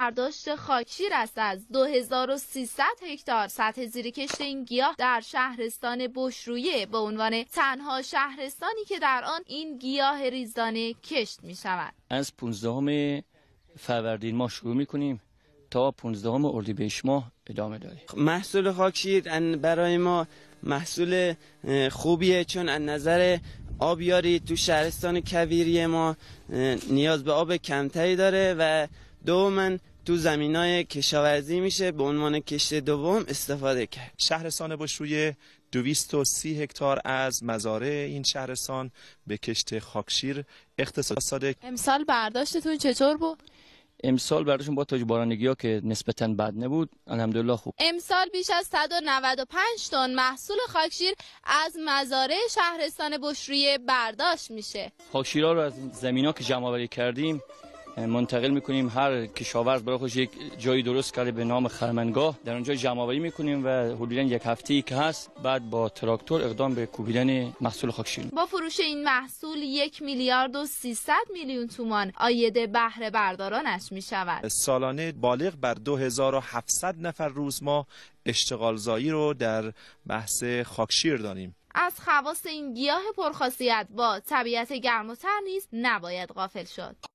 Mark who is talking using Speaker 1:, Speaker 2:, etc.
Speaker 1: برداشت خاکی است از 2300 هکتار سطح زیر کشت این گیاه در شهرستان بشرویه به عنوان تنها شهرستانی که در آن این گیاه ریزدانه کشت می شود
Speaker 2: از 15 فروردین ما شروع می کنیم تا 15 اردیبهشت ماه ادامه داریم خب، محصول خاکشیر برای
Speaker 3: ما محصول خوبیه چون از نظر آبیاری تو شهرستان کویری ما نیاز به آب کمتری داره و من
Speaker 4: تو زمین های کشاورزی میشه به عنوان کشت دوم استفاده کرد شهرستان بشروی 230 هکتار از مزارع این شهرستان به کشت
Speaker 2: خاکشیر اختصاص داده
Speaker 1: امسال برداشتتون چطور بود
Speaker 2: امسال برداشتون با تاج بارانگی ها که نسبتا بد نبود الحمدلله خوب
Speaker 1: امسال بیش از 195 تن محصول خاکشیر از مزارع شهرستان بشرویه برداشت میشه
Speaker 2: ها رو از ها که جمع کردیم منتقل میکنیم هر کشاورز برای خودش یک جایی درست کرده به نام خرمنگاه در اونجا جمع آوری میکنیم و حدودا یک هفته ای که هست بعد با تراکتور اقدام به کوبیدن محصول خاکشیر با
Speaker 1: فروش این محصول یک میلیارد و 300 میلیون تومان عاید بهره بردارانش می شود
Speaker 2: سالانه
Speaker 4: بالغ بر 2700 نفر روز ما اشتغال زایی رو در بحث خاکشیر داریم
Speaker 1: از خواص این گیاه پرخاصیت با طبیعت گرم نیز نباید غافل شد